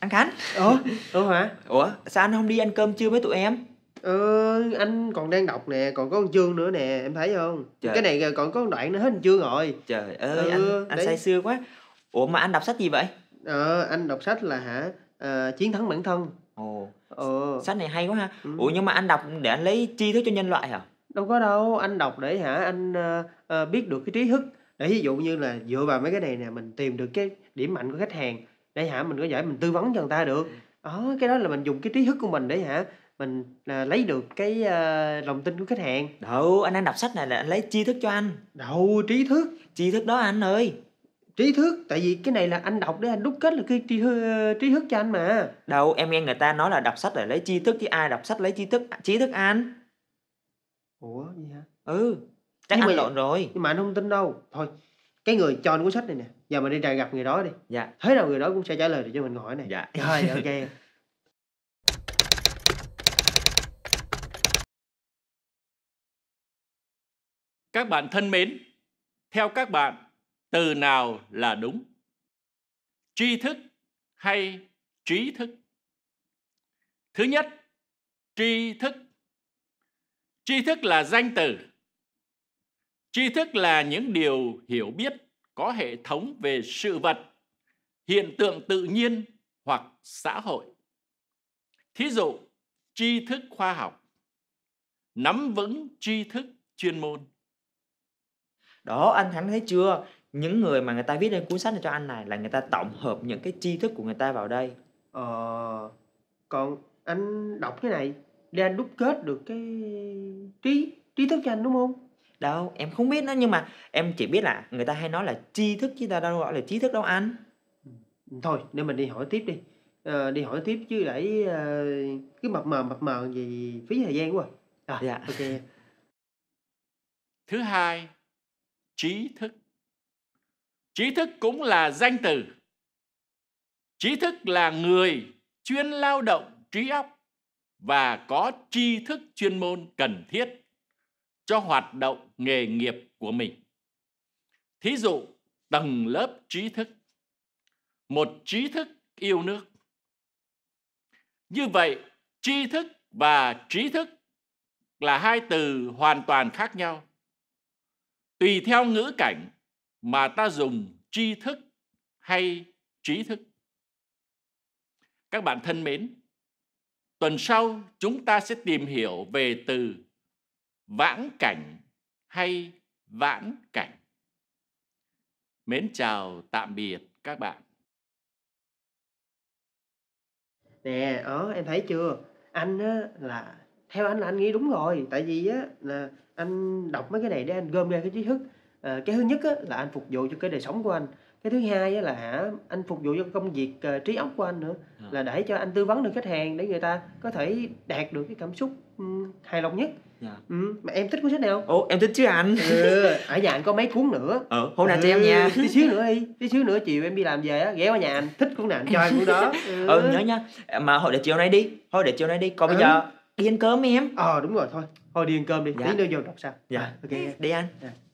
Anh Khánh Ủa? Ủa hả? Ủa? Sao anh không đi ăn cơm trưa với tụi em? Ờ, anh còn đang đọc nè, còn có một chương nữa nè, em thấy không? Trời. Cái này còn có đoạn nữa hết một chương rồi Trời ơi, ờ, anh, anh đấy. say xưa quá Ủa mà anh đọc sách gì vậy? Ờ, anh đọc sách là hả? À, chiến thắng bản thân Ồ, ờ. sách này hay quá ha ừ. Ủa nhưng mà anh đọc để anh lấy tri thức cho nhân loại hả? Đâu có đâu, anh đọc để hả, anh uh, biết được cái trí thức để ví dụ như là dựa vào mấy cái này nè mình tìm được cái điểm mạnh của khách hàng để hả mình có thể mình tư vấn cho người ta được đó ừ. ờ, cái đó là mình dùng cái trí thức của mình để hả mình à, lấy được cái à, lòng tin của khách hàng đâu anh đang đọc sách này là anh lấy tri thức cho anh đâu trí thức tri thức đó anh ơi trí thức tại vì cái này là anh đọc để anh đúc kết là cái trí trí thức cho anh mà đâu em nghe người ta nói là đọc sách là lấy tri thức chứ ai đọc sách lấy tri thức à, trí thức anh ủa gì hả ừ chắc nhưng anh mà, lộn rồi nhưng mà anh không tin đâu thôi cái người cho cuốn sách này nè giờ mình đi trà gặp người đó đi dạ thế nào người đó cũng sẽ trả lời được cho mình hỏi này dạ rồi ok các bạn thân mến theo các bạn từ nào là đúng tri thức hay trí thức thứ nhất tri thức tri thức là danh từ tri thức là những điều hiểu biết có hệ thống về sự vật hiện tượng tự nhiên hoặc xã hội thí dụ tri thức khoa học nắm vững tri thức chuyên môn đó anh hắn thấy chưa những người mà người ta viết lên cuốn sách này cho anh này là người ta tổng hợp những cái tri thức của người ta vào đây ờ còn anh đọc cái này để anh đúc kết được cái trí trí thức cho anh đúng không đâu em không biết nữa nhưng mà em chỉ biết là người ta hay nói là tri thức chứ ta đâu gọi là trí thức đâu anh ừ, thôi nên mình đi hỏi tiếp đi à, đi hỏi tiếp chứ để à, ờ, cứ mập mờ mập mờ gì phí thời gian quá à, dạ. ok thứ hai trí thức trí thức cũng là danh từ trí thức là người chuyên lao động trí óc và có tri thức chuyên môn cần thiết cho hoạt động nghề nghiệp của mình. Thí dụ, tầng lớp trí thức. Một trí thức yêu nước. Như vậy, tri thức và trí thức là hai từ hoàn toàn khác nhau. Tùy theo ngữ cảnh mà ta dùng tri thức hay trí thức. Các bạn thân mến, tuần sau chúng ta sẽ tìm hiểu về từ vãng cảnh hay vãn cảnh. Mến chào tạm biệt các bạn. Nè, ở ờ, em thấy chưa? Anh á là theo anh là anh nghĩ đúng rồi, tại vì á là anh đọc mấy cái này để anh gom ra cái trí thức Ờ, cái thứ nhất là anh phục vụ cho cái đời sống của anh cái thứ hai là hả anh phục vụ cho công việc ờ, trí óc của anh nữa dạ. là để cho anh tư vấn được khách hàng để người ta có thể đạt được cái cảm xúc hài lòng nhất Yeah. Dạ. Ừ, mà em thích cuốn sách nào? Ồ, em thích chứ anh. Ừ, ở nhà anh có mấy cuốn nữa. Ừ, hôm nào ừ, cho em nha. Tí xíu nữa đi, tí xíu nữa chiều em đi làm về á, ghé qua nhà anh, thích cuốn nào anh cho em cuốn đó. Ừ. ừ, nhớ nha. Mà thôi để chiều nay đi, thôi để chiều nay đi. Còn ừ. bây giờ đi ăn cơm em. Ờ đúng rồi thôi. Thôi đi ăn cơm đi, dạ. tí nữa vô đọc sao. Dạ. Ok. Đi anh. Dạ.